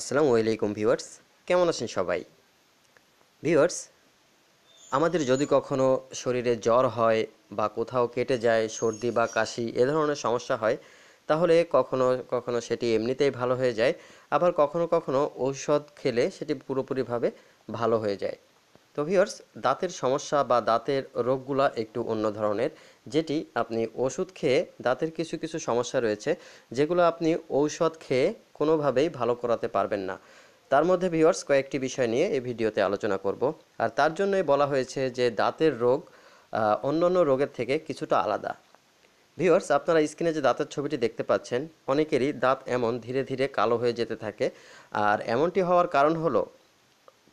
আসসালামু আলাইকুম ভিউয়ার্স কেমন আছেন সবাই ভিউয়ার্স আমাদের যদি কখনো শরীরে জ্বর হয় বা কোথাও কেটে যায় সর্দি বা কাশি এ ধরনের সমস্যা হয় তাহলে কখনো কখনো সেটি এমনিতেই ভালো হয়ে যায় আবার কখনো কখনো ঔষধ খেলে সেটি পুরোপুরিভাবে ভালো হয়ে যায় তো ভিউয়ার্স দাঁতের সমস্যা বা দাঁতের রোগগুলা একটু অন্য ধরনের যেটি আপনি ওষুধ খেয়ে দাঁতের কিছু কিছু সমস্যা রয়েছে যেগুলো আপনি ঔষধ খেয়ে কোনোভাবেই ভালো করাতে পারবেন না তার মধ্যে ভিওয়ার্স কয়েকটি বিষয় নিয়ে এই ভিডিওতে আলোচনা করব আর তার জন্যই বলা হয়েছে যে দাঁতের রোগ অন্যান্য রোগের থেকে কিছুটা আলাদা ভিওয়ার্স আপনারা স্ক্রিনে যে দাঁতের ছবিটি দেখতে পাচ্ছেন অনেকেরই দাঁত এমন ধীরে ধীরে কালো হয়ে যেতে থাকে আর এমনটি হওয়ার কারণ হলো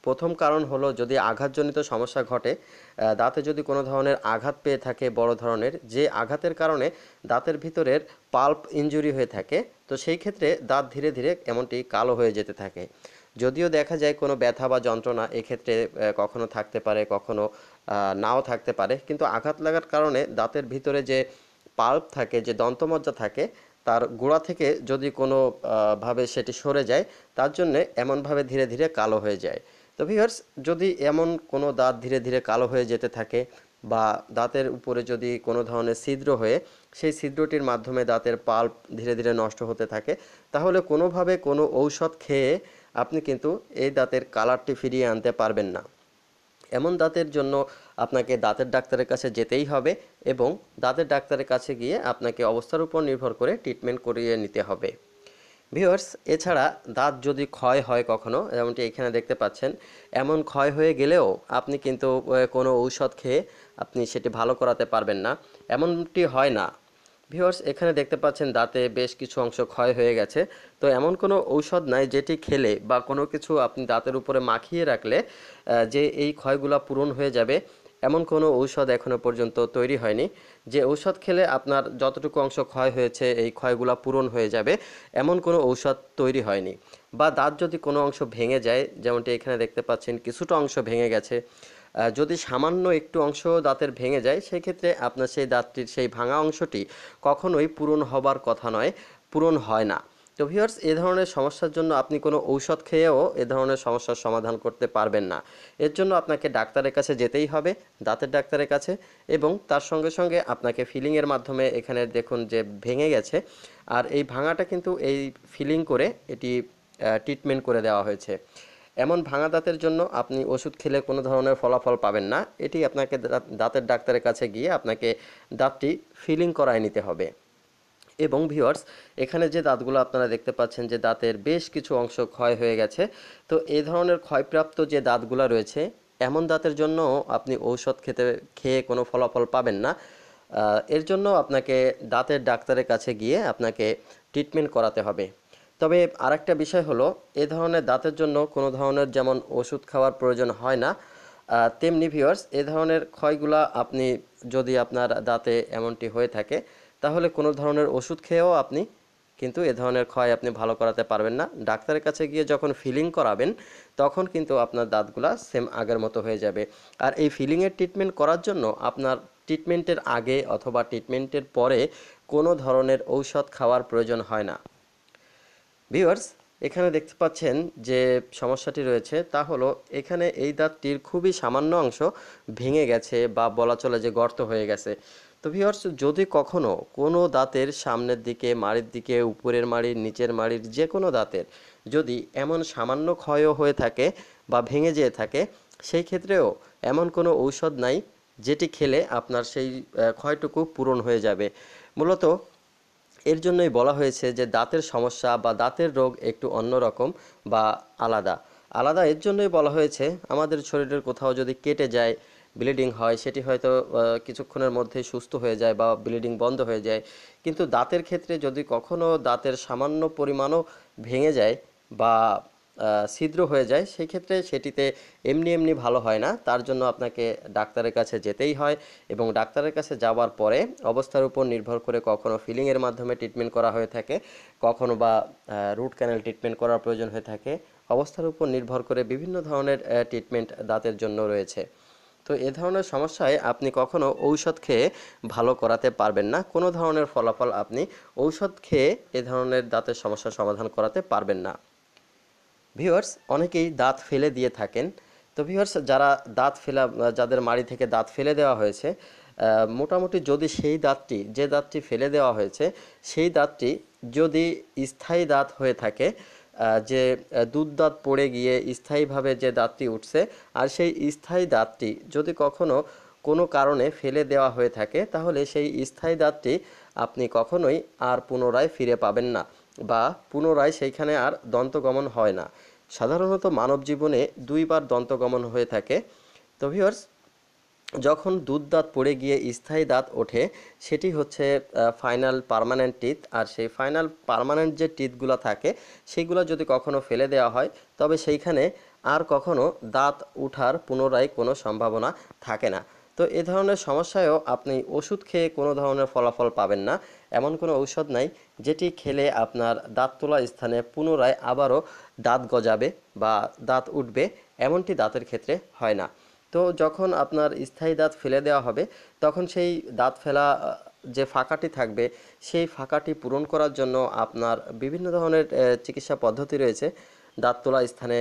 প্রথম কারণ হলো যদি আঘাতজনিত সমস্যা ঘটে দাঁতে যদি কোনো ধরনের আঘাত পেয়ে থাকে বড় ধরনের যে আঘাতের কারণে দাঁতের ভিতরের পাল্প ইঞ্জুরি হয়ে থাকে তো সেই ক্ষেত্রে দাঁত ধীরে ধীরে এমনটি কালো হয়ে যেতে থাকে যদিও দেখা যায় কোনো ব্যথা বা যন্ত্রণা এক্ষেত্রে কখনো থাকতে পারে কখনো নাও থাকতে পারে কিন্তু আঘাত লাগার কারণে দাঁতের ভিতরে যে পাল্প থাকে যে দন্তমজ্জা থাকে তার গোড়া থেকে যদি কোনো ভাবে সেটি সরে যায় তার জন্যে এমনভাবে ধীরে ধীরে কালো হয়ে যায় তো ভিউয়ার্স যদি এমন কোনো দাঁত ধীরে ধীরে কালো হয়ে যেতে থাকে বা দাঁতের উপরে যদি কোনো ধরনের ছিদ্র হয়ে সেই ছিদ্রটির মাধ্যমে দাঁতের পাল্প ধীরে ধীরে নষ্ট হতে থাকে তাহলে কোনোভাবে কোনো ঔষধ খেয়ে আপনি কিন্তু এই দাঁতের কালারটি ফিরিয়ে আনতে পারবেন না এমন দাঁতের জন্য আপনাকে দাঁতের ডাক্তারের কাছে যেতেই হবে এবং দাঁতের ডাক্তারের কাছে গিয়ে আপনাকে অবস্থার উপর নির্ভর করে ট্রিটমেন্ট করিয়ে নিতে হবে ভিওর্স এছাড়া দাঁত যদি ক্ষয় হয় কখনো যেমনটি এখানে দেখতে পাচ্ছেন এমন ক্ষয় হয়ে গেলেও আপনি কিন্তু কোনো ঔষধ খেয়ে আপনি সেটি ভালো করাতে পারবেন না এমনটি হয় না ভিওর্স এখানে দেখতে পাচ্ছেন দাঁতে বেশ কিছু অংশ ক্ষয় হয়ে গেছে তো এমন কোনো ঔষধ নাই যেটি খেলে বা কোনো কিছু আপনি দাঁতের উপরে মাখিয়ে রাখলে যে এই ক্ষয়গুলো পূরণ হয়ে যাবে এমন কোনো ঔষধ এখনও পর্যন্ত তৈরি হয়নি যে ঔষধ খেলে আপনার যতটুকু অংশ ক্ষয় হয়েছে এই ক্ষয়গুলা পূরণ হয়ে যাবে এমন কোনো ঔষধ তৈরি হয়নি বা দাঁত যদি কোনো অংশ ভেঙে যায় যেমনটি এখানে দেখতে পাচ্ছেন কিছুটা অংশ ভেঙে গেছে যদি সামান্য একটু অংশ দাঁতের ভেঙে যায় সেই ক্ষেত্রে আপনার সেই দাঁতটির সেই ভাঙা অংশটি কখনোই পূরণ হবার কথা নয় পূরণ হয় না তো ভিউয়ার্স এ ধরনের সমস্যার জন্য আপনি কোনো ঔষধ খেয়েও এ ধরনের সমস্যার সমাধান করতে পারবেন না এর জন্য আপনাকে ডাক্তারের কাছে যেতেই হবে দাঁতের ডাক্তারের কাছে এবং তার সঙ্গে সঙ্গে আপনাকে ফিলিংয়ের মাধ্যমে এখানে দেখুন যে ভেঙে গেছে আর এই ভাঙাটা কিন্তু এই ফিলিং করে এটি ট্রিটমেন্ট করে দেওয়া হয়েছে এমন ভাঙা দাঁতের জন্য আপনি ওষুধ খেলে কোনো ধরনের ফলাফল পাবেন না এটি আপনাকে দাঁতের ডাক্তারের কাছে গিয়ে আপনাকে দাঁতটি ফিলিং করায় নিতে হবে এবং ভিওয়ার্স এখানে যে দাঁতগুলো আপনারা দেখতে পাচ্ছেন যে দাঁতের বেশ কিছু অংশ ক্ষয় হয়ে গেছে তো এই ধরনের ক্ষয়প্রাপ্ত যে দাঁতগুলো রয়েছে এমন দাঁতের জন্য আপনি ঔষধ খেতে খেয়ে কোনো ফলাফল পাবেন না এর জন্য আপনাকে দাঁতের ডাক্তারের কাছে গিয়ে আপনাকে ট্রিটমেন্ট করাতে হবে তবে আরেকটা বিষয় হলো এ ধরনের দাঁতের জন্য কোনো ধরনের যেমন ওষুধ খাওয়ার প্রয়োজন হয় না তেমনি ভিওয়ার্স এ ধরনের ক্ষয়গুলা আপনি যদি আপনার দাঁতে এমনটি হয়ে থাকে তাহলে কোনো ধরনের ওষুধ খেয়েও আপনি কিন্তু এ ধরনের ক্ষয় আপনি ভালো করাতে পারবেন না ডাক্তারের কাছে গিয়ে যখন ফিলিং করাবেন তখন কিন্তু আপনার দাঁতগুলা সেম আগের মতো হয়ে যাবে আর এই ফিলিংয়ের ট্রিটমেন্ট করার জন্য আপনার ট্রিটমেন্টের আগে অথবা ট্রিটমেন্টের পরে কোনো ধরনের ঔষধ খাওয়ার প্রয়োজন হয় না ভিউয়ার্স এখানে দেখতে পাচ্ছেন যে সমস্যাটি রয়েছে তা হলো এখানে এই দাঁতটির খুবই সামান্য অংশ ভেঙে গেছে বা বলা চলে যে গর্ত হয়ে গেছে তো ভিউয়ার্স যদি কখনো কোনো দাঁতের সামনের দিকে মাড়ির দিকে উপরের মাড়ির নিচের মাড়ির যে কোনো দাঁতের যদি এমন সামান্য ক্ষয়ও হয়ে থাকে বা ভেঙে যেয়ে থাকে সেই ক্ষেত্রেও এমন কোনো ঔষধ নাই যেটি খেলে আপনার সেই ক্ষয়টুকু পূরণ হয়ে যাবে মূলত এর জন্যই বলা হয়েছে যে দাঁতের সমস্যা বা দাঁতের রোগ একটু অন্যরকম বা আলাদা আলাদা এর জন্যই বলা হয়েছে আমাদের শরীরের কোথাও যদি কেটে যায় ব্লিডিং হয় সেটি হয়তো কিছুক্ষণের মধ্যে সুস্থ হয়ে যায় বা ব্লিডিং বন্ধ হয়ে যায় কিন্তু দাঁতের ক্ষেত্রে যদি কখনও দাঁতের সামান্য পরিমাণও ভেঙে যায় বা ছিদ্র হয়ে যায় সেই ক্ষেত্রে সেটিতে এমনি এমনি ভালো হয় না তার জন্য আপনাকে ডাক্তারের কাছে যেতেই হয় এবং ডাক্তারের কাছে যাওয়ার পরে অবস্থার উপর নির্ভর করে কখনো ফিলিংয়ের মাধ্যমে ট্রিটমেন্ট করা হয়ে থাকে কখনো বা রুট ক্যানেল ট্রিটমেন্ট করার প্রয়োজন হয়ে থাকে অবস্থার উপর নির্ভর করে বিভিন্ন ধরনের ট্রিটমেন্ট দাঁতের জন্য রয়েছে তো এ ধরনের সমস্যায় আপনি কখনো ঔষধ খেয়ে ভালো করাতে পারবেন না কোনো ধরনের ফলাফল আপনি ঔষধ খেয়ে এ ধরনের দাঁতের সমস্যার সমাধান করাতে পারবেন না ভিউয়ার্স অনেকেই দাঁত ফেলে দিয়ে থাকেন তো ভিউয়ার্স যারা দাঁত ফেলা যাদের মাড়ি থেকে দাঁত ফেলে দেওয়া হয়েছে মোটামুটি যদি সেই দাঁতটি যে দাঁতটি ফেলে দেওয়া হয়েছে সেই দাঁতটি যদি স্থায়ী দাঁত হয়ে থাকে যে দুধ দাঁত পড়ে গিয়ে স্থায়ীভাবে যে দাঁতটি উঠছে আর সেই স্থায়ী দাঁতটি যদি কখনো কোনো কারণে ফেলে দেওয়া হয়ে থাকে তাহলে সেই স্থায়ী দাঁতটি আপনি কখনোই আর পুনরায় ফিরে পাবেন না বা পুনরায় সেইখানে আর দন্তগমন হয় না সাধারণত মানব জীবনে দুইবার দন্তগমন হয়ে থাকে তো ভিওর্স যখন দুধ দাঁত পড়ে গিয়ে স্থায়ী দাঁত ওঠে সেটি হচ্ছে ফাইনাল পারমানেন্ট টিথ আর সেই ফাইনাল পারমানেন্ট যে টিথগুলো থাকে সেগুলো যদি কখনো ফেলে দেওয়া হয় তবে সেইখানে আর কখনো দাঁত উঠার পুনরায় কোনো সম্ভাবনা থাকে না তো এ ধরনের সমস্যায়ও আপনি ওষুধ খেয়ে কোনো ধরনের ফলাফল পাবেন না এমন কোনো ঔষধ নাই যেটি খেলে আপনার দাঁত তোলা স্থানে পুনরায় আবারও দাঁত গজাবে বা দাঁত উঠবে এমনটি দাঁতের ক্ষেত্রে হয় না তো যখন আপনার স্থায়ী দাঁত ফেলে দেওয়া হবে তখন সেই দাঁত ফেলা যে ফাঁকাটি থাকবে সেই ফাঁকাটি পূরণ করার জন্য আপনার বিভিন্ন ধরনের চিকিৎসা পদ্ধতি রয়েছে দাঁত তোলা স্থানে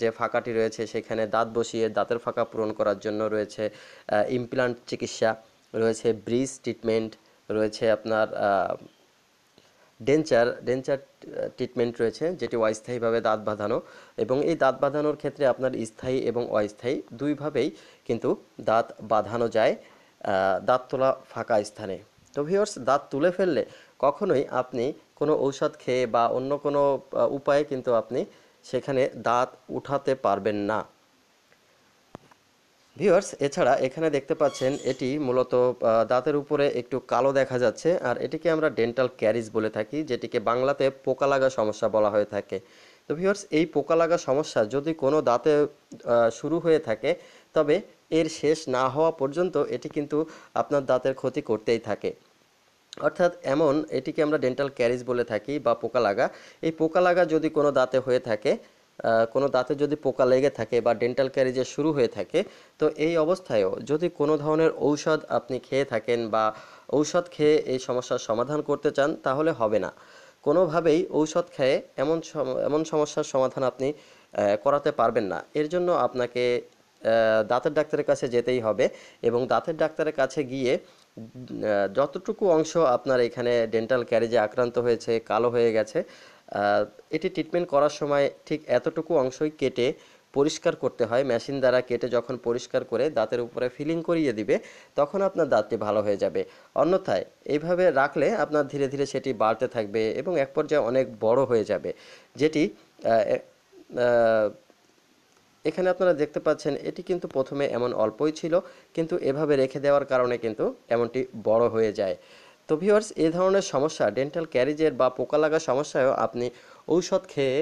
যে ফাঁকাটি রয়েছে সেখানে দাঁত বসিয়ে দাঁতের ফাঁকা পূরণ করার জন্য রয়েছে ইমপ্লান্ট চিকিৎসা রয়েছে ব্রিজ ট্রিটমেন্ট রয়েছে আপনার ডেঞ্চার ডেঞ্চার ট্রিটমেন্ট রয়েছে যেটি অস্থায়ীভাবে দাঁত বাঁধানো এবং এই দাঁত বাঁধানোর ক্ষেত্রে আপনার স্থায়ী এবং অস্থায়ী দুইভাবেই কিন্তু দাঁত বাঁধানো যায় দাঁত তোলা ফাঁকা স্থানে তো ভিওর্স দাঁত তুলে ফেললে কখনোই আপনি কোনো ঔষধ খেয়ে বা অন্য কোনো উপায়ে কিন্তু আপনি সেখানে দাঁত উঠাতে পারবেন না ভিউয়ার্স এছাড়া এখানে দেখতে পাচ্ছেন এটি মূলত দাঁতের উপরে একটু কালো দেখা যাচ্ছে আর এটিকে আমরা ডেন্টাল ক্যারিজ বলে থাকি যেটিকে বাংলাতে পোকা লাগা সমস্যা বলা হয়ে থাকে তো ভিউয়ার্স এই পোকা লাগা সমস্যা যদি কোনো দাঁতে শুরু হয়ে থাকে তবে এর শেষ না হওয়া পর্যন্ত এটি কিন্তু আপনার দাঁতের ক্ষতি করতেই থাকে অর্থাৎ এমন এটিকে আমরা ডেন্টাল ক্যারিজ বলে থাকি বা পোকা লাগা এই পোকা লাগা যদি কোনো দাঁতে হয়ে থাকে কোনো দাঁতে যদি পোকা লেগে থাকে বা ডেন্টাল ক্যারিজে শুরু হয়ে থাকে তো এই অবস্থায়ও যদি কোনো ধরনের ঔষধ আপনি খেয়ে থাকেন বা ঔষধ খেয়ে এই সমস্যার সমাধান করতে চান তাহলে হবে না কোনোভাবেই ঔষধ খেয়ে এমন এমন সমস্যার সমাধান আপনি করাতে পারবেন না এর জন্য আপনাকে দাঁতের ডাক্তারের কাছে যেতেই হবে এবং দাঁতের ডাক্তারের কাছে গিয়ে যতটুকু অংশ আপনার এখানে ডেন্টাল ক্যারিজে আক্রান্ত হয়েছে কালো হয়ে গেছে এটি ট্রিটমেন্ট করার সময় ঠিক এতটুকু অংশই কেটে পরিষ্কার করতে হয় মেশিন দ্বারা কেটে যখন পরিষ্কার করে দাঁতের উপরে ফিলিং করিয়ে দিবে তখন আপনার দাঁতটি ভালো হয়ে যাবে অন্যথায় এইভাবে রাখলে আপনার ধীরে ধীরে সেটি বাড়তে থাকবে এবং এক পর্যায়ে অনেক বড় হয়ে যাবে যেটি এখানে আপনারা দেখতে পাচ্ছেন এটি কিন্তু প্রথমে এমন অল্পই ছিল কিন্তু এভাবে রেখে দেওয়ার কারণে কিন্তু এমনটি বড় হয়ে যায় তো ভিওর্স এই ধরনের সমস্যা ডেন্টাল ক্যারিজের বা পোকা লাগা সমস্যায়ও আপনি ঔষধ খেয়ে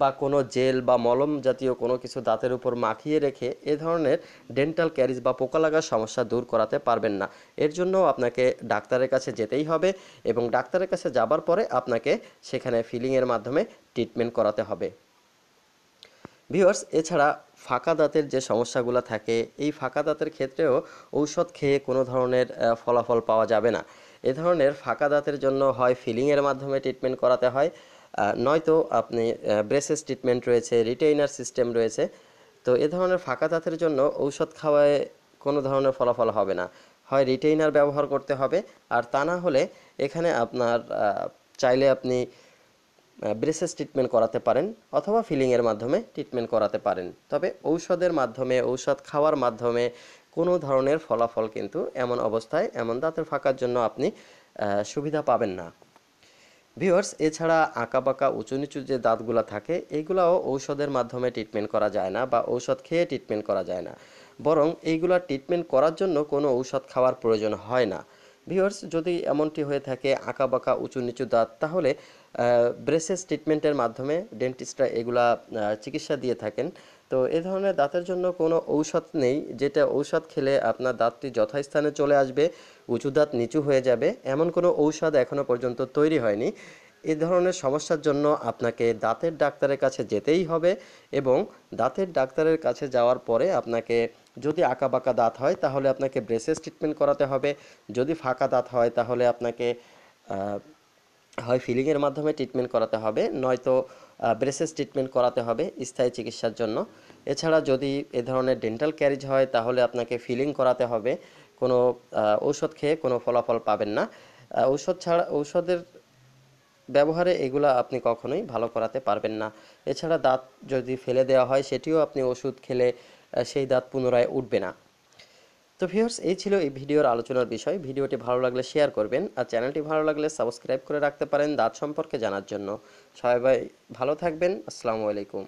বা কোনো জেল বা মলম জাতীয় কোনো কিছু দাঁতের উপর মাখিয়ে রেখে এ ধরনের ডেন্টাল ক্যারিজ বা পোকা লাগার সমস্যা দূর করাতে পারবেন না এর জন্য আপনাকে ডাক্তারের কাছে যেতেই হবে এবং ডাক্তারের কাছে যাবার পরে আপনাকে সেখানে ফিলিংয়ের মাধ্যমে ট্রিটমেন্ট করাতে হবে ভিওয়ার্স এছাড়া ফাঁকা দাঁতের যে সমস্যাগুলো থাকে এই ফাঁকা দাঁতের ক্ষেত্রেও ঔষধ খেয়ে কোনো ধরনের ফলাফল পাওয়া যাবে না এ ধরনের ফাঁকা দাঁতের জন্য হয় ফিলিংয়ের মাধ্যমে ট্রিটমেন্ট করাতে হয় নয়তো আপনি ব্রেসেস ট্রিটমেন্ট রয়েছে রিটেইনার সিস্টেম রয়েছে তো এ ধরনের ফাঁকা দাঁতের জন্য ঔষধ খাওয়ায় কোনো ধরনের ফলাফল হবে না হয় রিটেইনার ব্যবহার করতে হবে আর তা না হলে এখানে আপনার চাইলে আপনি ব্রেসেস ট্রিটমেন্ট করাতে পারেন অথবা ফিলিংয়ের মাধ্যমে ট্রিটমেন্ট করাতে পারেন তবে ঔষধের মাধ্যমে ঔষধ খাওয়ার মাধ্যমে কোনো ধরনের ফলাফল কিন্তু এমন অবস্থায় এমন দাঁতের ফাঁকার জন্য আপনি সুবিধা পাবেন না ভিওর্স এছাড়া আঁকা বাঁকা উঁচু নিচু যে দাঁতগুলো থাকে এইগুলাও ঔষধের মাধ্যমে ট্রিটমেন্ট করা যায় না বা ঔষধ খেয়ে ট্রিটমেন্ট করা যায় না বরং এইগুলা ট্রিটমেন্ট করার জন্য কোনো ঔষধ খাওয়ার প্রয়োজন হয় না ভিওর্স যদি এমনটি হয়ে থাকে আঁকা বাঁকা উঁচু নিচু দাঁত তাহলে ব্রেসেস ট্রিটমেন্টের মাধ্যমে ডেন্টিস্টরা এগুলা চিকিৎসা দিয়ে থাকেন তো এ ধরনের দাঁতের জন্য কোনো ঔষধ নেই যেটা ঔষধ খেলে আপনার দাঁতটি যথাস্থানে চলে আসবে উঁচু দাঁত নিচু হয়ে যাবে এমন কোনো ঔষধ এখনও পর্যন্ত তৈরি হয়নি এ ধরনের সমস্যার জন্য আপনাকে দাঁতের ডাক্তারের কাছে যেতেই হবে এবং দাঁতের ডাক্তারের কাছে যাওয়ার পরে আপনাকে যদি বাঁকা দাঁত হয় তাহলে আপনাকে ব্রেসেস ট্রিটমেন্ট করাতে হবে যদি ফাঁকা দাঁত হয় তাহলে আপনাকে হয় ফিলিংয়ের মাধ্যমে ট্রিটমেন্ট করাতে হবে নয়তো ব্রেসেস ট্রিটমেন্ট করাতে হবে স্থায়ী চিকিৎসার জন্য এছাড়া যদি এ ধরনের ডেন্টাল ক্যারিজ হয় তাহলে আপনাকে ফিলিং করাতে হবে কোনো ঔষধ খেয়ে কোনো ফলাফল পাবেন না ঔষধ ছাড়া ঔষধের ব্যবহারে এগুলো আপনি কখনোই ভালো করাতে পারবেন না এছাড়া দাঁত যদি ফেলে দেওয়া হয় সেটিও আপনি ওষুধ খেলে সেই দাঁত পুনরায় উঠবে না তো ভিউয়ার্স এই ছিল এই ভিডিওর আলোচনার বিষয় ভিডিওটি ভালো লাগলে শেয়ার করবেন আর চ্যানেলটি ভালো লাগলে সাবস্ক্রাইব করে রাখতে পারেন দাঁত সম্পর্কে জানার জন্য সবাই ভালো থাকবেন আসসালামু আলাইকুম